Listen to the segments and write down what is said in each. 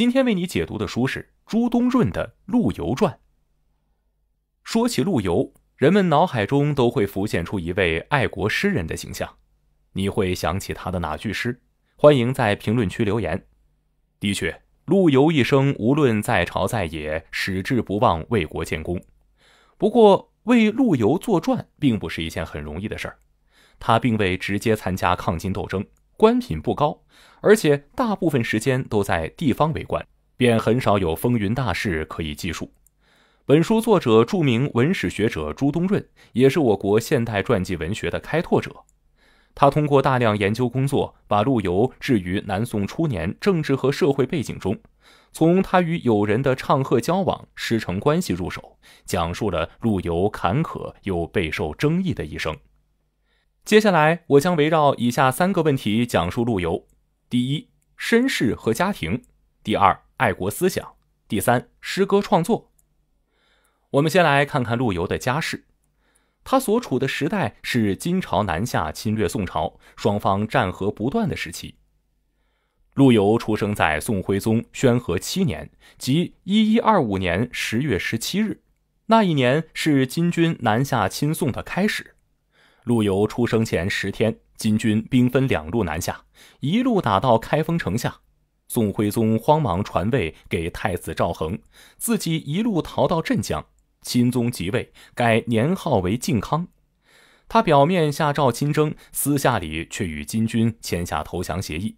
今天为你解读的书是朱东润的《陆游传》。说起陆游，人们脑海中都会浮现出一位爱国诗人的形象。你会想起他的哪句诗？欢迎在评论区留言。的确，陆游一生无论在朝在野，矢志不忘为国建功。不过，为陆游作传并不是一件很容易的事儿。他并未直接参加抗金斗争。官品不高，而且大部分时间都在地方为官，便很少有风云大事可以记述。本书作者著名文史学者朱东润，也是我国现代传记文学的开拓者。他通过大量研究工作，把陆游置于南宋初年政治和社会背景中，从他与友人的唱和交往、师承关系入手，讲述了陆游坎坷又备受争议的一生。接下来，我将围绕以下三个问题讲述陆游：第一，身世和家庭；第二，爱国思想；第三，诗歌创作。我们先来看看陆游的家世。他所处的时代是金朝南下侵略宋朝，双方战和不断的时期。陆游出生在宋徽宗宣和七年，即一一二五年十月十七日，那一年是金军南下侵宋的开始。陆游出生前十天，金军兵分两路南下，一路打到开封城下，宋徽宗慌忙传位给太子赵恒，自己一路逃到镇江。钦宗即位，改年号为靖康。他表面下诏亲征，私下里却与金军签下投降协议。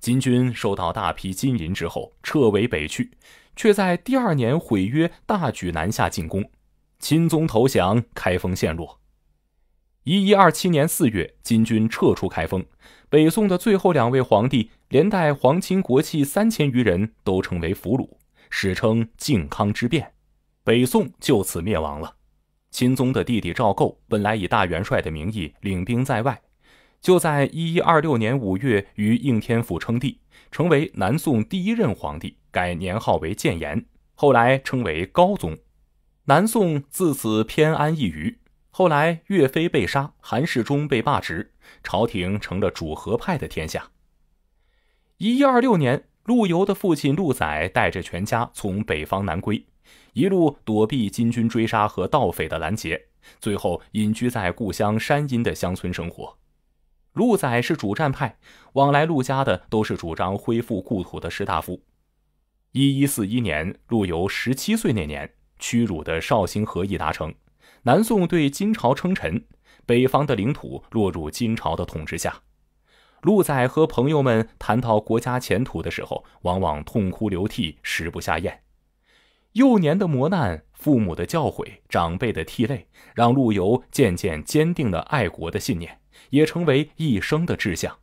金军收到大批金银之后，撤围北去，却在第二年毁约，大举南下进攻。钦宗投降，开封陷落。一一二七年四月，金军撤出开封，北宋的最后两位皇帝连带皇亲国戚三千余人都成为俘虏，史称靖康之变，北宋就此灭亡了。钦宗的弟弟赵构本来以大元帅的名义领兵在外，就在一一二六年五月于应天府称帝，成为南宋第一任皇帝，改年号为建炎，后来称为高宗。南宋自此偏安一隅。后来，岳飞被杀，韩世忠被罢职，朝廷成了主和派的天下。一一二六年，陆游的父亲陆载带着全家从北方南归，一路躲避金军追杀和盗匪的拦截，最后隐居在故乡山阴的乡村生活。陆载是主战派，往来陆家的都是主张恢复故土的士大夫。一一四一年，陆游十七岁那年，屈辱的绍兴和议达成。南宋对金朝称臣，北方的领土落入金朝的统治下。陆载和朋友们谈到国家前途的时候，往往痛哭流涕，食不下咽。幼年的磨难、父母的教诲、长辈的涕泪，让陆游渐渐坚定了爱国的信念，也成为一生的志向。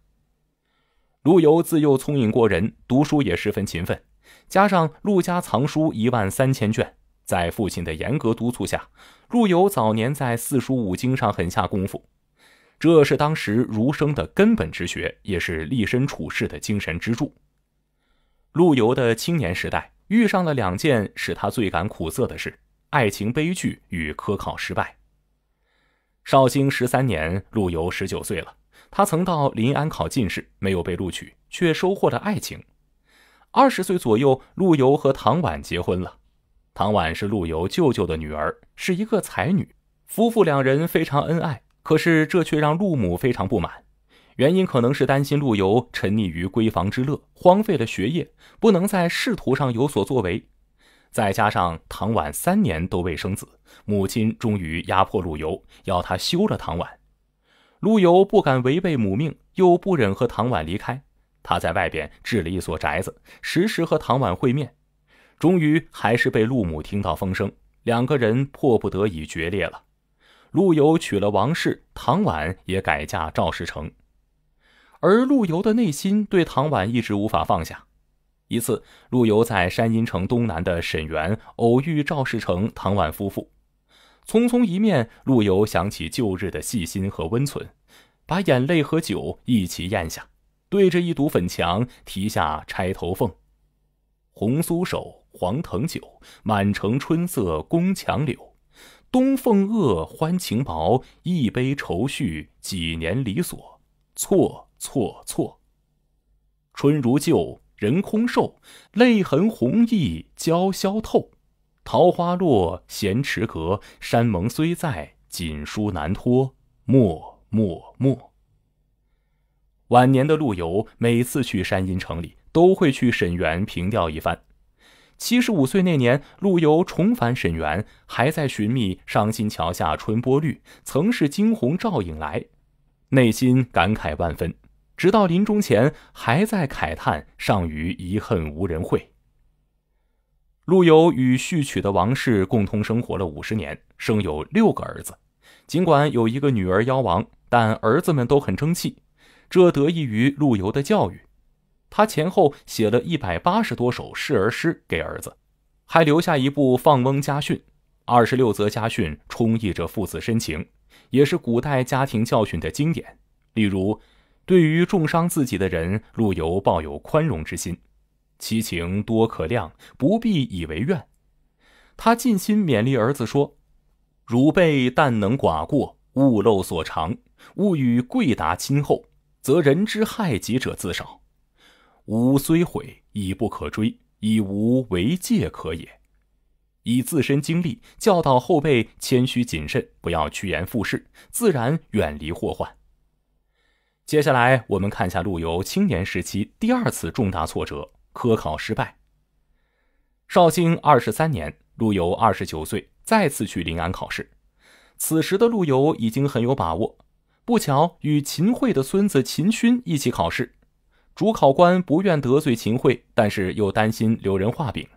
陆游自幼聪颖过人，读书也十分勤奋，加上陆家藏书一万三千卷。在父亲的严格督促下，陆游早年在四书五经上狠下功夫，这是当时儒生的根本之学，也是立身处世的精神支柱。陆游的青年时代遇上了两件使他最感苦涩的事：爱情悲剧与科考失败。绍兴十三年，陆游十九岁了，他曾到临安考进士，没有被录取，却收获了爱情。二十岁左右，陆游和唐婉结婚了。唐婉是陆游舅舅的女儿，是一个才女。夫妇两人非常恩爱，可是这却让陆母非常不满。原因可能是担心陆游沉溺于闺房之乐，荒废了学业，不能在仕途上有所作为。再加上唐婉三年都未生子，母亲终于压迫陆游，要他休了唐婉。陆游不敢违背母命，又不忍和唐婉离开，他在外边置了一所宅子，时时和唐婉会面。终于还是被陆母听到风声，两个人迫不得已决裂了。陆游娶了王氏，唐婉也改嫁赵世成。而陆游的内心对唐婉一直无法放下。一次，陆游在山阴城东南的沈园偶遇赵世成、唐婉夫妇，匆匆一面，陆游想起旧日的细心和温存，把眼泪和酒一起咽下，对着一堵粉墙，题下《钗头凤》，红酥手。黄藤酒，满城春色宫墙柳。东凤恶，欢情薄。一杯愁绪，几年离索。错错错。春如旧，人空瘦，泪痕红浥鲛绡透。桃花落，闲池阁。山盟虽在，锦书难托。莫莫莫。晚年的陆游，每次去山阴城里，都会去沈园凭吊一番。七十五岁那年，陆游重返沈园，还在寻觅“伤心桥下春波绿，曾是惊鸿照影来”，内心感慨万分。直到临终前，还在慨叹“上虞遗恨无人会”。陆游与续娶的王氏共同生活了五十年，生有六个儿子。尽管有一个女儿夭亡，但儿子们都很争气，这得益于陆游的教育。他前后写了一百八十多首示儿诗给儿子，还留下一部《放翁家训》，二十六则家训充溢着父子深情，也是古代家庭教训的经典。例如，对于重伤自己的人，陆游抱有宽容之心，其情多可谅，不必以为怨。他尽心勉励儿子说：“汝辈但能寡过，勿漏所长，勿与贵达亲厚，则人之害己者自少。”吾虽悔，已不可追，已无为戒可也。以自身经历教导后辈，谦虚谨慎，不要趋炎附势，自然远离祸患。接下来，我们看一下陆游青年时期第二次重大挫折——科考失败。绍兴二十三年，陆游二十九岁，再次去临安考试。此时的陆游已经很有把握，不巧与秦桧的孙子秦勋一起考试。主考官不愿得罪秦桧，但是又担心留人画饼，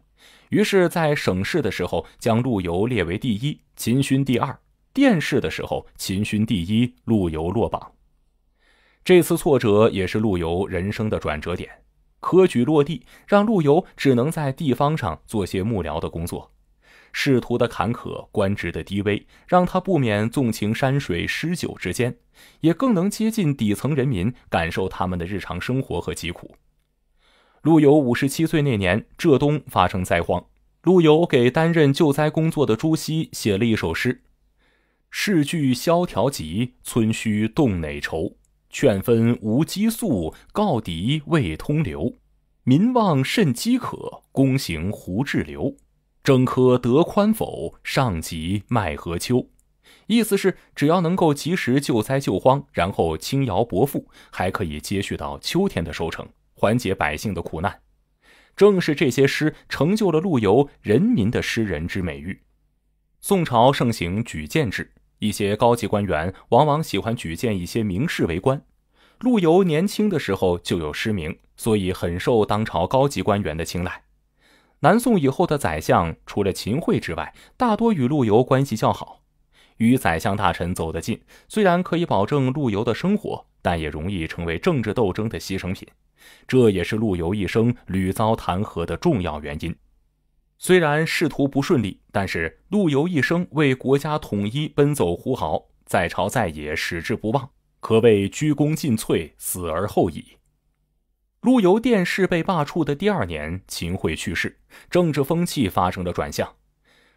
于是，在省试的时候将陆游列为第一，秦勋第二；殿试的时候，秦勋第一，陆游落榜。这次挫折也是陆游人生的转折点，科举落地让陆游只能在地方上做些幕僚的工作。仕途的坎坷，官职的低微，让他不免纵情山水、诗酒之间，也更能接近底层人民，感受他们的日常生活和疾苦。陆游五十七岁那年，浙东发生灾荒，陆游给担任救灾工作的朱熹写了一首诗：“世聚萧条急，村墟动馁愁。劝分无激素，告敌未通流。民望甚饥渴，公行胡志留。”征科得宽否，上集卖和秋。意思是只要能够及时救灾救荒，然后轻徭薄赋，还可以接续到秋天的收成，缓解百姓的苦难。正是这些诗成就了陆游“人民的诗人”之美誉。宋朝盛行举荐制，一些高级官员往往喜欢举荐一些名士为官。陆游年轻的时候就有诗名，所以很受当朝高级官员的青睐。南宋以后的宰相，除了秦桧之外，大多与陆游关系较好，与宰相大臣走得近，虽然可以保证陆游的生活，但也容易成为政治斗争的牺牲品。这也是陆游一生屡遭弹劾的重要原因。虽然仕途不顺利，但是陆游一生为国家统一奔走呼号，在朝在野矢志不忘，可谓鞠躬尽瘁，死而后已。陆游殿试被罢黜的第二年，秦桧去世，政治风气发生了转向，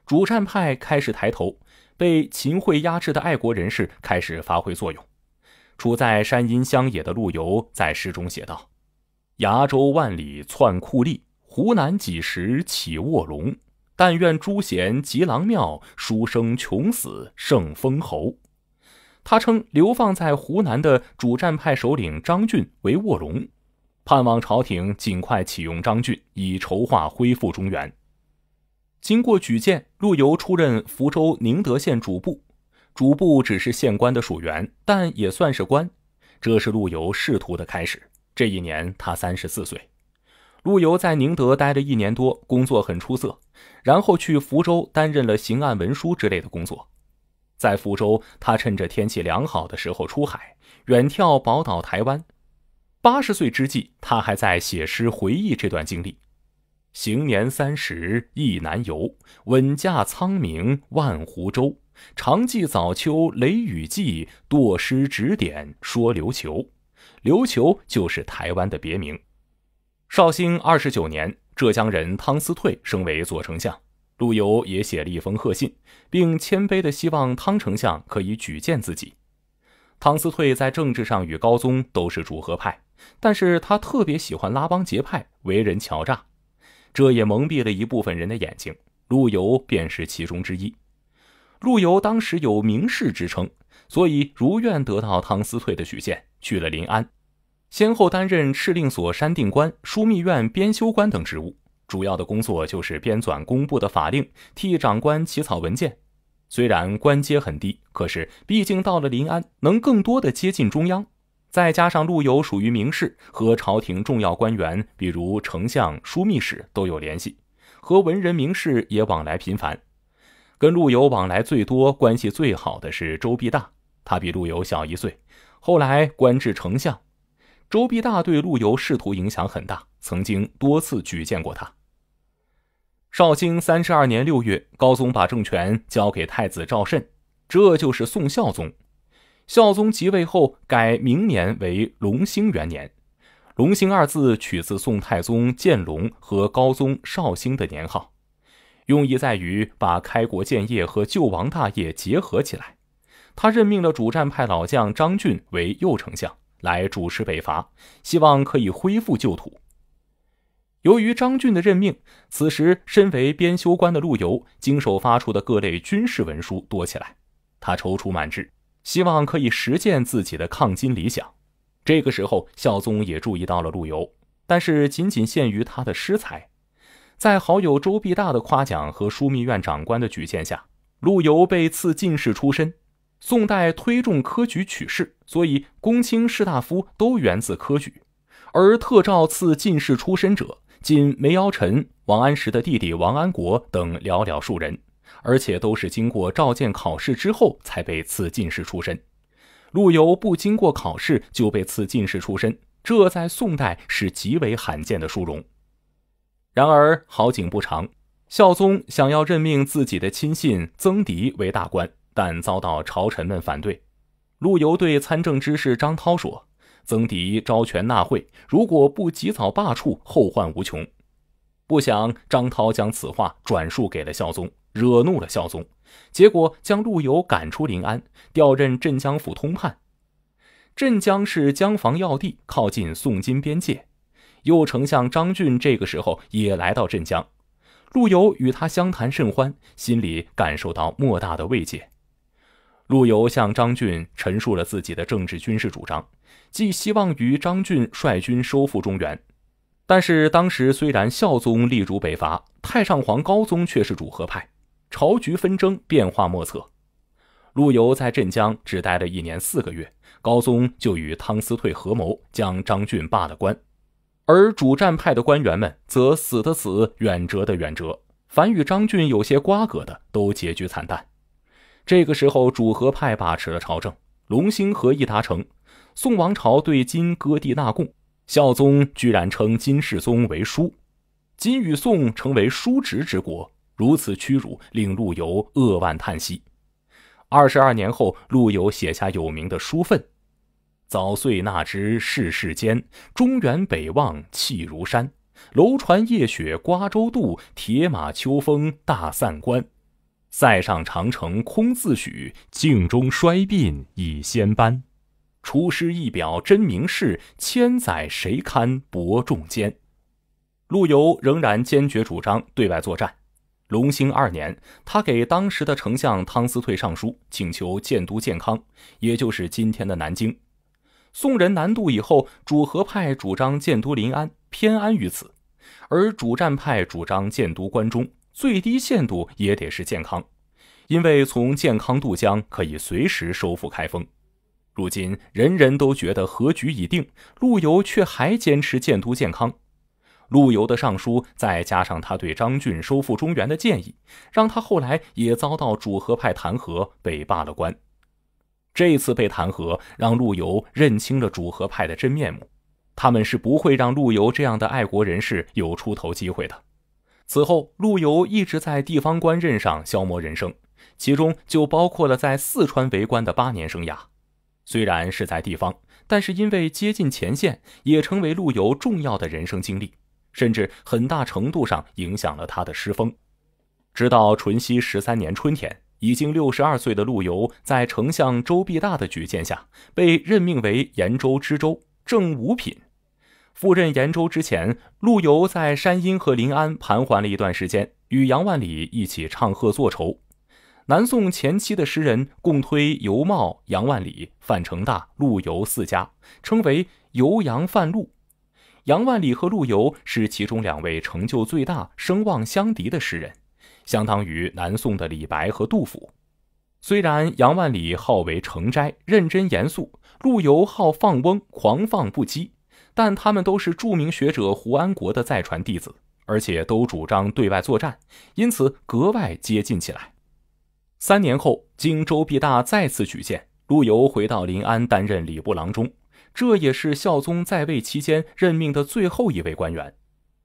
主战派开始抬头，被秦桧压制的爱国人士开始发挥作用。处在山阴乡野的陆游在诗中写道：“崖州万里窜酷吏，湖南几时起卧龙？但愿诸贤吉郎庙，书生穷死胜封侯。”他称流放在湖南的主战派首领张俊为卧龙。盼望朝廷尽快启用张俊，以筹划恢复中原。经过举荐，陆游出任福州宁德县主簿，主簿只是县官的属员，但也算是官。这是陆游仕途的开始。这一年他三十四岁。陆游在宁德待了一年多，工作很出色，然后去福州担任了刑案文书之类的工作。在福州，他趁着天气良好的时候出海，远眺宝岛台湾。八十岁之际，他还在写诗回忆这段经历。行年三十意南游，稳驾苍冥万湖舟。长记早秋雷雨季，堕诗指点说琉球。琉球就是台湾的别名。绍兴二十九年，浙江人汤思退升为左丞相，陆游也写了一封贺信，并谦卑地希望汤丞相可以举荐自己。汤思退在政治上与高宗都是主和派，但是他特别喜欢拉帮结派，为人狡诈，这也蒙蔽了一部分人的眼睛。陆游便是其中之一。陆游当时有名士之称，所以如愿得到汤思退的许荐，去了临安，先后担任敕令所山定官、枢密院编修官等职务，主要的工作就是编纂公布的法令，替长官起草文件。虽然官阶很低，可是毕竟到了临安，能更多的接近中央。再加上陆游属于名士，和朝廷重要官员，比如丞相、枢密使都有联系，和文人名士也往来频繁。跟陆游往来最多、关系最好的是周必大，他比陆游小一岁，后来官至丞相。周必大对陆游仕途影响很大，曾经多次举荐过他。绍兴三十二年六月，高宗把政权交给太子赵慎，这就是宋孝宗。孝宗即位后，改明年为隆兴元年。隆兴二字取自宋太宗建隆和高宗绍兴的年号，用意在于把开国建业和救亡大业结合起来。他任命了主战派老将张俊为右丞相，来主持北伐，希望可以恢复旧土。由于张俊的任命，此时身为编修官的陆游经手发出的各类军事文书多起来，他踌躇满志，希望可以实践自己的抗金理想。这个时候，孝宗也注意到了陆游，但是仅仅限于他的诗才，在好友周必大的夸奖和枢密院长官的举荐下，陆游被赐进士出身。宋代推重科举取士，所以公卿士大夫都源自科举，而特诏赐进士出身者。仅梅尧臣、王安石的弟弟王安国等寥寥数人，而且都是经过召见考试之后才被赐进士出身。陆游不经过考试就被赐进士出身，这在宋代是极为罕见的殊荣。然而好景不长，孝宗想要任命自己的亲信曾迪为大官，但遭到朝臣们反对。陆游对参政之士张涛说。曾迪招权纳贿，如果不及早罢黜，后患无穷。不想张涛将此话转述给了孝宗，惹怒了孝宗，结果将陆游赶出临安，调任镇江府通判。镇江是江防要地，靠近宋金边界。右丞相张俊这个时候也来到镇江，陆游与他相谈甚欢，心里感受到莫大的慰藉。陆游向张俊陈述了自己的政治军事主张，寄希望于张俊率军收复中原。但是当时虽然孝宗力主北伐，太上皇高宗却是主和派，朝局纷争，变化莫测。陆游在镇江只待了一年四个月，高宗就与汤思退合谋将张俊罢了官，而主战派的官员们则死的死，远折的远折，凡与张俊有些瓜葛的都结局惨淡。这个时候，主和派把持了朝政，隆兴和议达成，宋王朝对金割地纳贡，孝宗居然称金世宗为叔，金与宋成为叔侄之国，如此屈辱令陆游扼腕叹息。二十二年后，陆游写下有名的《书愤》：“早岁那知世事艰，中原北望气如山。楼船夜雪瓜洲渡，铁马秋风大散关。”塞上长城空自许，镜中衰鬓已先斑。出师一表真名世，千载谁堪伯仲间？陆游仍然坚决主张对外作战。隆兴二年，他给当时的丞相汤思退上书，请求建都建康，也就是今天的南京。宋人南渡以后，主和派主张建都临安，偏安于此；而主战派主张建都关中。最低限度也得是健康，因为从健康渡江可以随时收复开封。如今人人都觉得和局已定，陆游却还坚持建都健康。陆游的上书，再加上他对张俊收复中原的建议，让他后来也遭到主和派弹劾，被罢了官。这次被弹劾，让陆游认清了主和派的真面目，他们是不会让陆游这样的爱国人士有出头机会的。此后，陆游一直在地方官任上消磨人生，其中就包括了在四川为官的八年生涯。虽然是在地方，但是因为接近前线，也成为陆游重要的人生经历，甚至很大程度上影响了他的诗风。直到淳熙十三年春天，已经六十二岁的陆游，在丞相周必大的举荐下，被任命为延州知州，正五品。赴任延州之前，陆游在山阴和临安盘桓了一段时间，与杨万里一起唱和作酬。南宋前期的诗人共推尤袤、杨万里、范成大、陆游四家，称为“尤杨范陆”。杨万里和陆游是其中两位成就最大、声望相敌的诗人，相当于南宋的李白和杜甫。虽然杨万里号为诚斋，认真严肃；陆游号放翁，狂放不羁。但他们都是著名学者胡安国的再传弟子，而且都主张对外作战，因此格外接近起来。三年后，经周必大再次举荐，陆游回到临安担任礼部郎中，这也是孝宗在位期间任命的最后一位官员。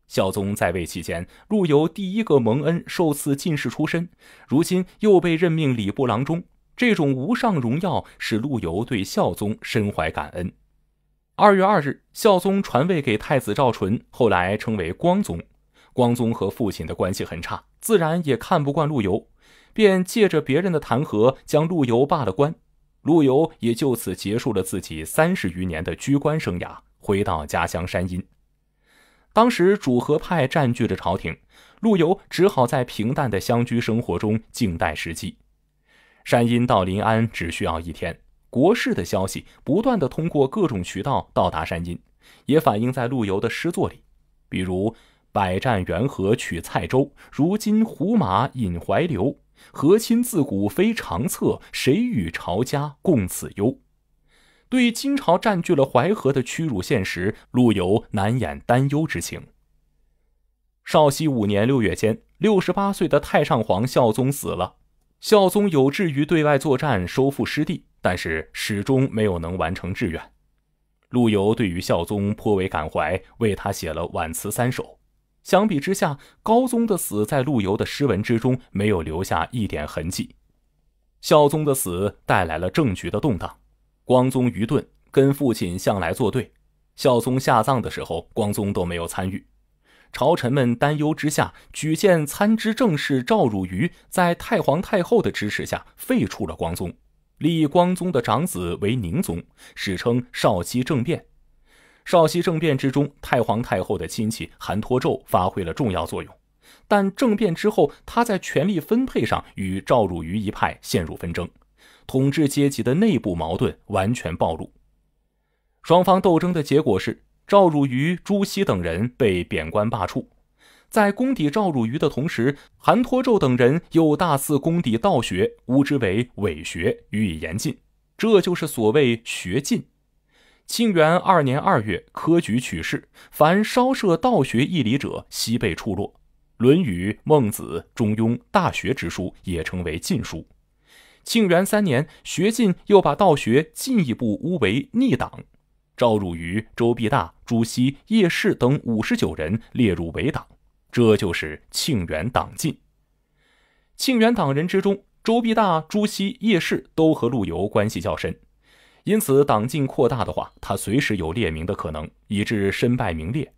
孝宗在位期间，陆游第一个蒙恩受赐进士出身，如今又被任命礼部郎中，这种无上荣耀使陆游对孝宗深怀感恩。二月二日，孝宗传位给太子赵纯，后来称为光宗。光宗和父亲的关系很差，自然也看不惯陆游，便借着别人的弹劾将陆游罢了官。陆游也就此结束了自己三十余年的居官生涯，回到家乡山阴。当时主和派占据着朝廷，陆游只好在平淡的乡居生活中静待时机。山阴到临安只需要一天。国事的消息不断的通过各种渠道到达山阴，也反映在陆游的诗作里，比如“百战元和取蔡州，如今胡马引淮流。和亲自古非常策，谁与朝家共此忧。”对金朝占据了淮河的屈辱现实，陆游难掩担忧之情。绍熙五年六月间，六十八岁的太上皇孝宗死了。孝宗有志于对外作战，收复失地。但是始终没有能完成志愿。陆游对于孝宗颇为感怀，为他写了挽词三首。相比之下，高宗的死在陆游的诗文之中没有留下一点痕迹。孝宗的死带来了政局的动荡。光宗愚钝，跟父亲向来作对。孝宗下葬的时候，光宗都没有参与。朝臣们担忧之下，举荐参知政事赵汝愚，在太皇太后的支持下，废黜了光宗。立光宗的长子为宁宗，史称少熙政变。少熙政变之中，太皇太后的亲戚韩托胄发挥了重要作用，但政变之后，他在权力分配上与赵汝愚一派陷入纷争，统治阶级的内部矛盾完全暴露。双方斗争的结果是，赵汝愚、朱熹等人被贬官罢黜。在攻抵赵汝愚的同时，韩托胄等人又大肆攻抵道学，污之为伪学，予以严禁。这就是所谓“学禁”。庆元二年二月，科举取士，凡稍涉道学义理者，悉被处落。《论语》《孟子》《中庸》《大学》之书也称为禁书。庆元三年，学禁又把道学进一步污为逆党，赵汝愚、周必大、朱熹、叶适等五十九人列入伪党。这就是庆元党禁。庆元党人之中，周必大、朱熹、叶氏都和陆游关系较深，因此党禁扩大的话，他随时有列名的可能，以致身败名裂。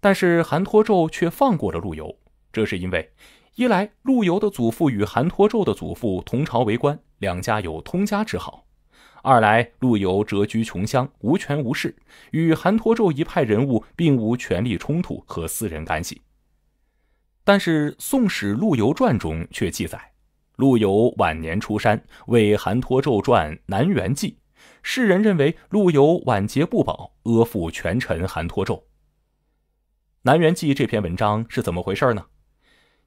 但是韩托胄却放过了陆游，这是因为：一来陆游的祖父与韩托胄的祖父同朝为官，两家有通家之好；二来陆游谪居穷乡，无权无势，与韩托胄一派人物并无权力冲突和私人干系。但是《宋史·陆游传》中却记载，陆游晚年出山，为韩托胄传《南园记》。世人认为陆游晚节不保，阿附权臣韩托胄。《南园记》这篇文章是怎么回事呢？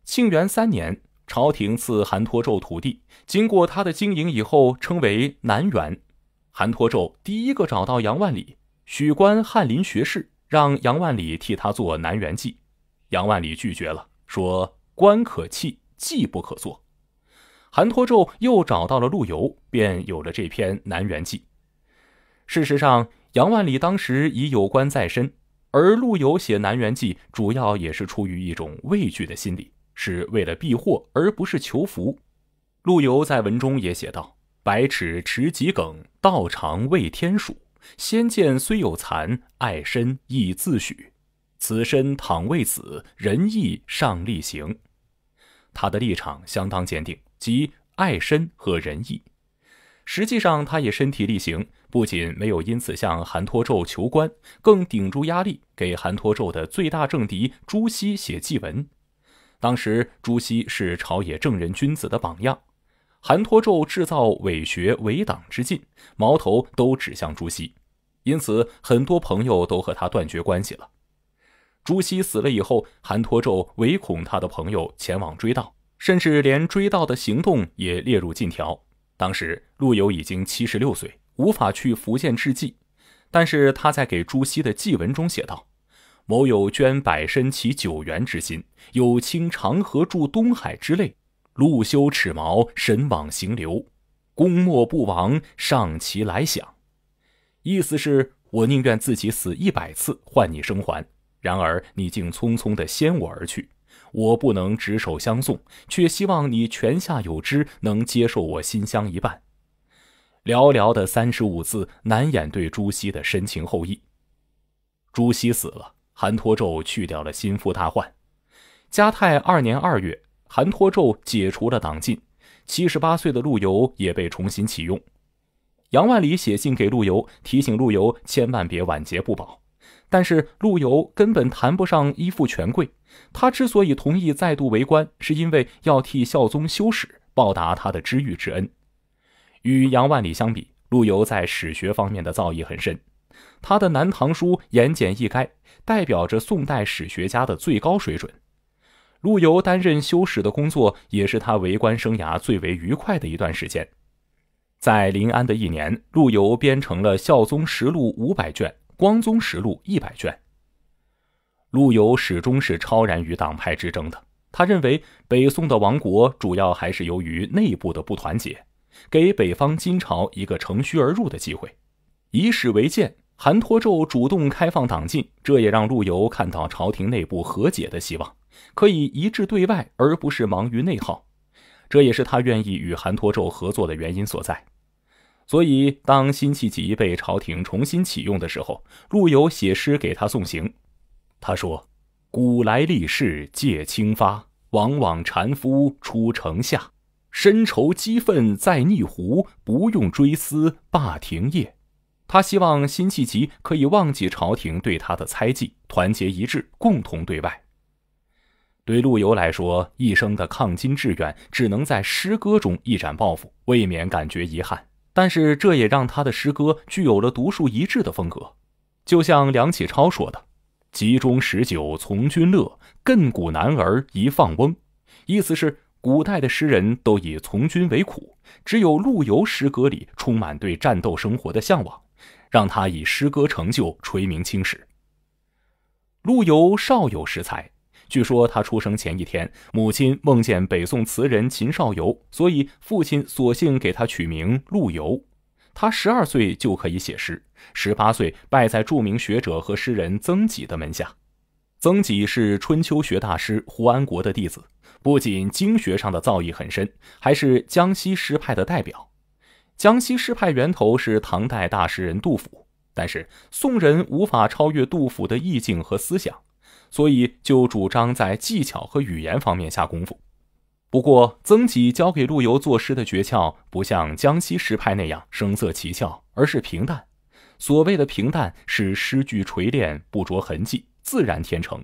庆元三年，朝廷赐韩托胄土地，经过他的经营以后，称为南园。韩托胄第一个找到杨万里，许官翰林学士，让杨万里替他做《南园记》，杨万里拒绝了。说官可弃，妓不可做。”韩托胄又找到了陆游，便有了这篇《南园记》。事实上，杨万里当时已有官在身，而陆游写《南园记》主要也是出于一种畏惧的心理，是为了避祸，而不是求福。陆游在文中也写道：“百尺持棘梗，道长畏天暑。仙剑虽有残，爱身亦自许。”此身倘为死，仁义尚力行。他的立场相当坚定，即爱身和仁义。实际上，他也身体力行，不仅没有因此向韩托胄求官，更顶住压力给韩托胄的最大政敌朱熹写祭文。当时，朱熹是朝野正人君子的榜样。韩托胄制造伪学、伪党之禁，矛头都指向朱熹，因此，很多朋友都和他断绝关系了。朱熹死了以后，韩侂胄唯恐他的朋友前往追悼，甚至连追悼的行动也列入禁条。当时陆游已经七十六岁，无法去福建致祭，但是他在给朱熹的祭文中写道：“某有捐百身其九原之心，有倾长河注东海之泪。陆修齿毛，神往行流，功莫不亡，尚其来想。”意思是，我宁愿自己死一百次，换你生还。然而你竟匆匆地先我而去，我不能执手相送，却希望你泉下有知，能接受我心香一半。寥寥的三十五字，难掩对朱熹的深情厚谊。朱熹死了，韩托胄去掉了心腹大患。嘉泰二年二月，韩托胄解除了党禁，七十八岁的陆游也被重新启用。杨万里写信给陆游，提醒陆游千万别晚节不保。但是陆游根本谈不上依附权贵，他之所以同意再度为官，是因为要替孝宗修史，报答他的知遇之恩。与杨万里相比，陆游在史学方面的造诣很深，他的《南唐书》言简意赅，代表着宋代史学家的最高水准。陆游担任修史的工作，也是他为官生涯最为愉快的一段时间。在临安的一年，陆游编成了《孝宗实录》五百卷。《光宗实录》一百卷。陆游始终是超然于党派之争的。他认为，北宋的亡国主要还是由于内部的不团结，给北方金朝一个乘虚而入的机会。以史为鉴，韩侂胄主动开放党禁，这也让陆游看到朝廷内部和解的希望，可以一致对外，而不是忙于内耗。这也是他愿意与韩侂胄合作的原因所在。所以，当辛弃疾被朝廷重新启用的时候，陆游写诗给他送行。他说：“古来立事借清发，往往缠夫出城下。深仇激愤在逆胡，不用追思罢庭业。”他希望辛弃疾可以忘记朝廷对他的猜忌，团结一致，共同对外。对陆游来说，一生的抗金志愿只能在诗歌中一展抱负，未免感觉遗憾。但是这也让他的诗歌具有了独树一帜的风格，就像梁启超说的：“集中十九从军乐，亘古男儿一放翁。”意思是古代的诗人都以从军为苦，只有陆游诗歌里充满对战斗生活的向往，让他以诗歌成就垂名青史。陆游少有诗才。据说他出生前一天，母亲梦见北宋词人秦少游，所以父亲索性给他取名陆游。他十二岁就可以写诗，十八岁拜在著名学者和诗人曾几的门下。曾几是春秋学大师胡安国的弟子，不仅经学上的造诣很深，还是江西诗派的代表。江西诗派源头是唐代大诗人杜甫，但是宋人无法超越杜甫的意境和思想。所以就主张在技巧和语言方面下功夫。不过，曾几教给陆游作诗的诀窍，不像江西诗派那样声色奇效，而是平淡。所谓的平淡，是诗句锤炼不着痕迹，自然天成。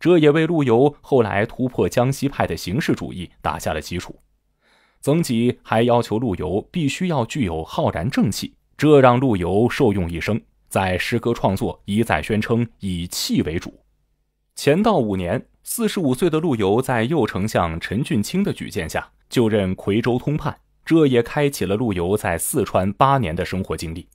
这也为陆游后来突破江西派的形式主义打下了基础。曾几还要求陆游必须要具有浩然正气，这让陆游受用一生，在诗歌创作一再宣称以气为主。乾道五年，四十五岁的陆游在右丞相陈俊卿的举荐下，就任夔州通判，这也开启了陆游在四川八年的生活经历。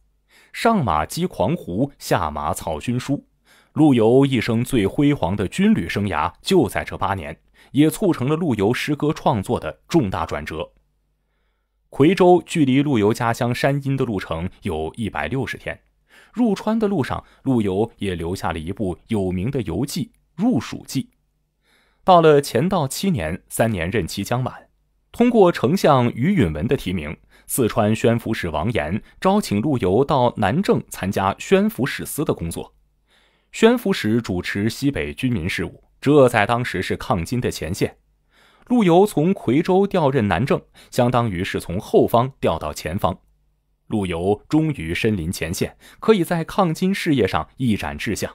上马击狂胡，下马草军书。陆游一生最辉煌的军旅生涯就在这八年，也促成了陆游诗歌创作的重大转折。夔州距离陆游家乡山阴的路程有一百六十天，入川的路上，陆游也留下了一部有名的游记。入蜀记，到了乾道七年，三年任期将满，通过丞相虞允文的提名，四川宣抚使王延招请陆游到南郑参加宣抚使司的工作。宣抚使主持西北军民事务，这在当时是抗金的前线。陆游从夔州调任南郑，相当于是从后方调到前方。陆游终于身临前线，可以在抗金事业上一展志向。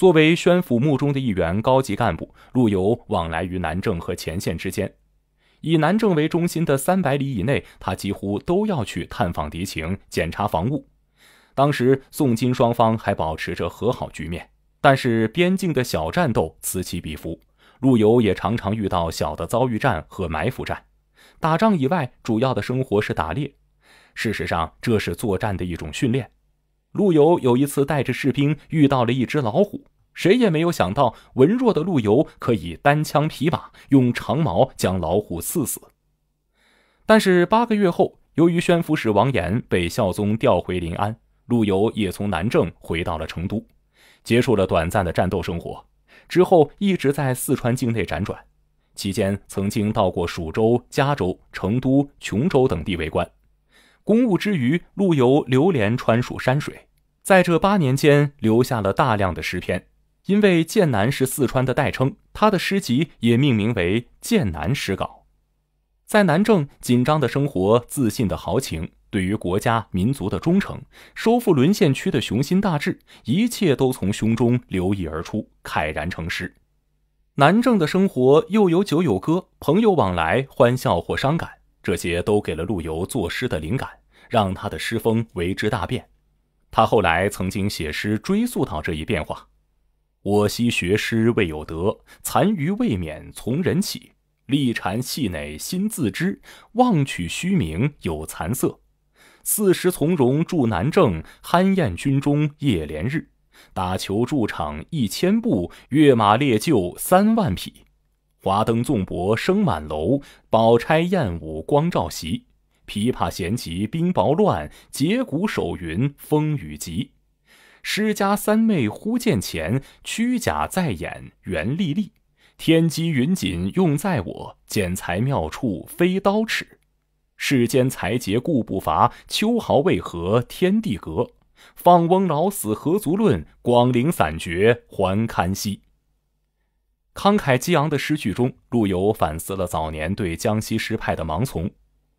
作为宣抚幕中的一员高级干部，陆游往来于南郑和前线之间。以南郑为中心的三百里以内，他几乎都要去探访敌情、检查防务。当时宋金双方还保持着和好局面，但是边境的小战斗此起彼伏。陆游也常常遇到小的遭遇战和埋伏战。打仗以外，主要的生活是打猎。事实上，这是作战的一种训练。陆游有一次带着士兵遇到了一只老虎，谁也没有想到文弱的陆游可以单枪匹马用长矛将老虎刺死。但是八个月后，由于宣抚使王炎被孝宗调回临安，陆游也从南郑回到了成都，结束了短暂的战斗生活。之后一直在四川境内辗转，期间曾经到过蜀州、嘉州、成都、琼州等地为官。公务之余，陆游流连川蜀山水，在这八年间留下了大量的诗篇。因为剑南是四川的代称，他的诗集也命名为《剑南诗稿》。在南郑，紧张的生活、自信的豪情、对于国家民族的忠诚、收复沦陷区的雄心大志，一切都从胸中流溢而出，慨然成诗。南郑的生活又有酒有歌，朋友往来，欢笑或伤感，这些都给了陆游作诗的灵感。让他的诗风为之大变，他后来曾经写诗追溯到这一变化。我昔学诗未有得，残余未免从人起。立禅戏馁心自知，妄取虚名有惭色。四时从容住南郑，酣宴军中夜连日。打球驻场一千步，跃马烈就三万匹。华灯纵博声满楼，宝钗艳舞光照席。琵琶弦急冰雹乱，羯鼓手云风雨急。诗家三妹忽见前，屈贾在眼袁丽丽。天机云锦用在我，剪裁妙处非刀尺。世间才杰固不乏，秋毫未合天地隔。放翁老死何足论，广陵散绝还堪惜。慷慨激昂的诗句中，陆游反思了早年对江西诗派的盲从。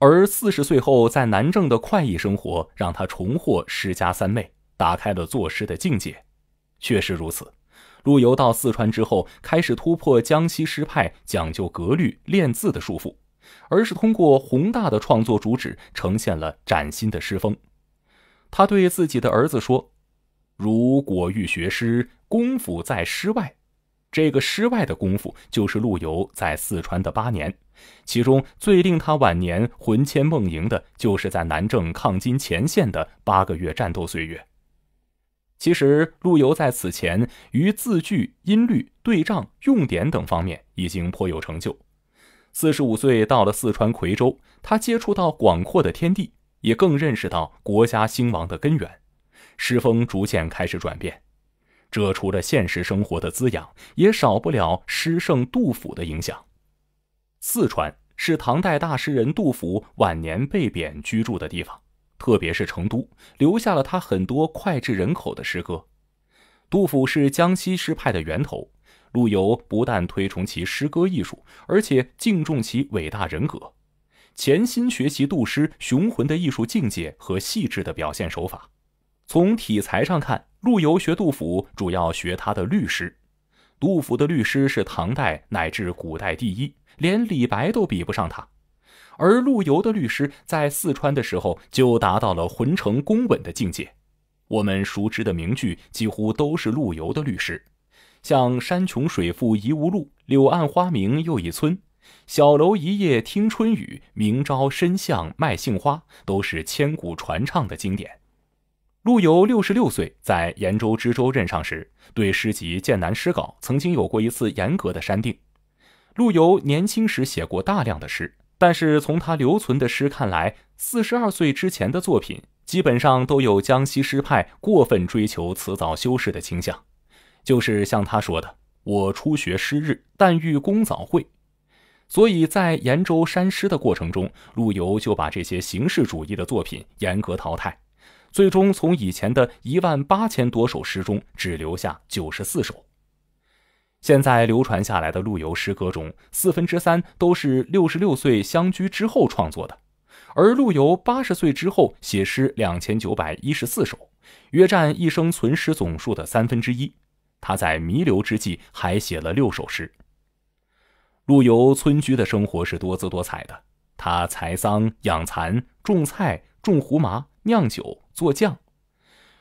而四十岁后在南郑的快意生活，让他重获诗家三昧，打开了作诗的境界。确实如此，陆游到四川之后，开始突破江西诗派讲究格律、练字的束缚，而是通过宏大的创作主旨，呈现了崭新的诗风。他对自己的儿子说：“如果欲学诗，功夫在诗外。”这个“诗外”的功夫，就是陆游在四川的八年。其中最令他晚年魂牵梦萦的，就是在南郑抗金前线的八个月战斗岁月。其实，陆游在此前于字句、音律、对仗、用典等方面已经颇有成就。四十五岁到了四川夔州，他接触到广阔的天地，也更认识到国家兴亡的根源，诗风逐渐开始转变。这除了现实生活的滋养，也少不了诗圣杜甫的影响。四川是唐代大诗人杜甫晚年被贬居住的地方，特别是成都，留下了他很多脍炙人口的诗歌。杜甫是江西诗派的源头，陆游不但推崇其诗歌艺术，而且敬重其伟大人格，潜心学习杜诗雄浑的艺术境界和细致的表现手法。从体裁上看，陆游学杜甫主要学他的律诗，杜甫的律诗是唐代乃至古代第一。连李白都比不上他，而陆游的律诗在四川的时候就达到了浑成工稳的境界。我们熟知的名句几乎都是陆游的律诗，像“山穷水复疑无路，柳暗花明又一村”，“小楼一夜听春雨，明朝深巷卖杏花”都是千古传唱的经典。陆游六十六岁在延州知州任上时，对诗集《剑南诗稿》曾经有过一次严格的删定。陆游年轻时写过大量的诗，但是从他留存的诗看来，四十二岁之前的作品基本上都有江西诗派过分追求辞藻修饰的倾向，就是像他说的“我初学诗日，但欲公藻会。”所以在研州山诗的过程中，陆游就把这些形式主义的作品严格淘汰，最终从以前的一万八千多首诗中只留下九十四首。现在流传下来的陆游诗歌中，四分之三都是六十六岁相居之后创作的。而陆游八十岁之后写诗两千九百一十四首，约占一生存诗总数的三分之一。他在弥留之际还写了六首诗。陆游村居的生活是多姿多彩的，他采桑、养蚕、种菜、种胡麻、酿酒、做酱。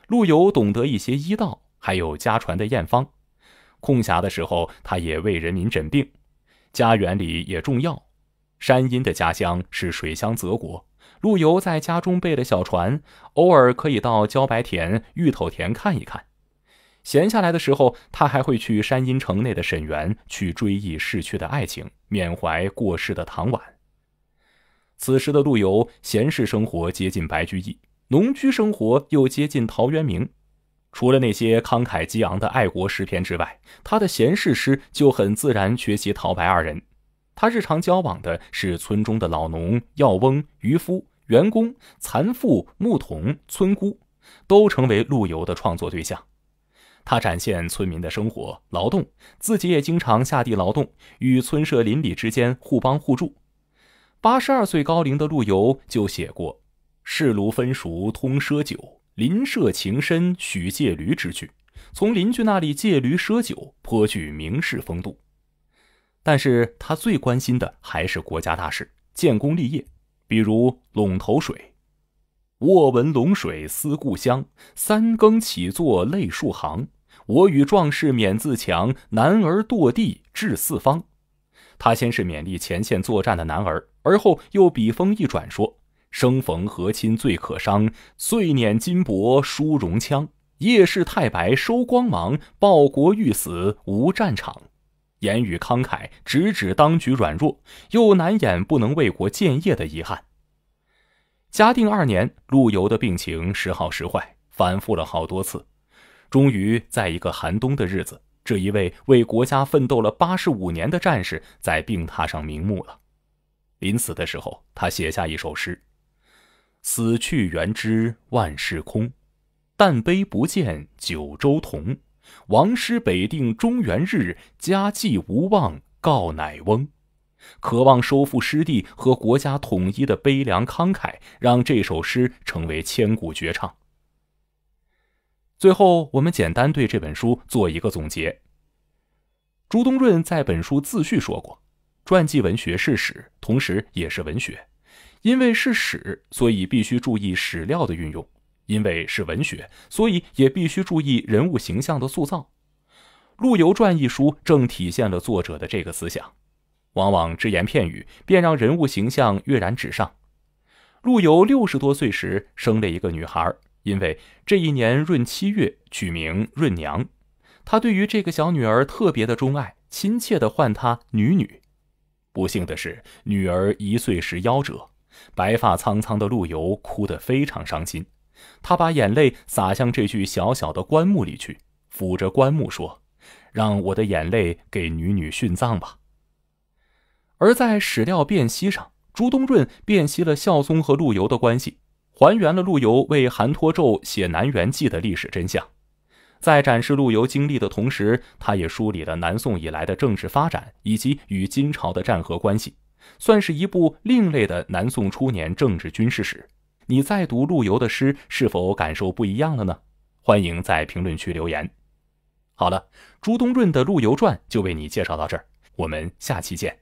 陆游懂得一些医道，还有家传的验方。空暇的时候，他也为人民诊病，家园里也种药。山阴的家乡是水乡泽国，陆游在家中备了小船，偶尔可以到茭白田、芋头田看一看。闲下来的时候，他还会去山阴城内的沈园去追忆逝去的爱情，缅怀过世的唐婉。此时的陆游，闲适生活接近白居易，农居生活又接近陶渊明。除了那些慷慨激昂的爱国诗篇之外，他的闲适诗就很自然学习陶白二人。他日常交往的是村中的老农、药翁、渔夫、员工、蚕妇、牧童、村姑，都成为陆游的创作对象。他展现村民的生活、劳动，自己也经常下地劳动，与村舍邻里之间互帮互助。八十二岁高龄的陆游就写过：“是炉分熟通赊酒。”邻舍情深，许借驴之趣，从邻居那里借驴赊酒，颇具名士风度。但是他最关心的还是国家大事，建功立业。比如《陇头水》，卧闻陇水思故乡，三更起坐泪数行。我与壮士免自强，男儿堕地志四方。他先是勉励前线作战的男儿，而后又笔锋一转说。生逢和亲最可伤，岁捻金帛输戎羌。夜视太白收光芒，报国欲死无战场。言语慷慨，直指当局软弱，又难掩不能为国建业的遗憾。嘉定二年，陆游的病情时好时坏，反复了好多次，终于在一个寒冬的日子，这一位为国家奋斗了八十五年的战士，在病榻上瞑目了。临死的时候，他写下一首诗。死去元知万事空，但悲不见九州同。王师北定中原日，家祭无忘告乃翁。渴望收复失地和国家统一的悲凉慷慨，让这首诗成为千古绝唱。最后，我们简单对这本书做一个总结。朱东润在本书自序说过：“传记文学是史，同时也是文学。”因为是史，所以必须注意史料的运用；因为是文学，所以也必须注意人物形象的塑造。《陆游传》一书正体现了作者的这个思想，往往只言片语便让人物形象跃然纸上。陆游六十多岁时生了一个女孩，因为这一年闰七月，取名闰娘。他对于这个小女儿特别的钟爱，亲切地唤她“女女”。不幸的是，女儿一岁时夭折。白发苍苍的陆游哭得非常伤心，他把眼泪洒向这具小小的棺木里去，抚着棺木说：“让我的眼泪给女女殉葬吧。”而在史料辨析上，朱东润辨析了孝宗和陆游的关系，还原了陆游为韩托胄写《南园记》的历史真相。在展示陆游经历的同时，他也梳理了南宋以来的政治发展以及与金朝的战和关系。算是一部另类的南宋初年政治军事史。你再读陆游的诗，是否感受不一样了呢？欢迎在评论区留言。好了，朱东润的《陆游传》就为你介绍到这儿，我们下期见。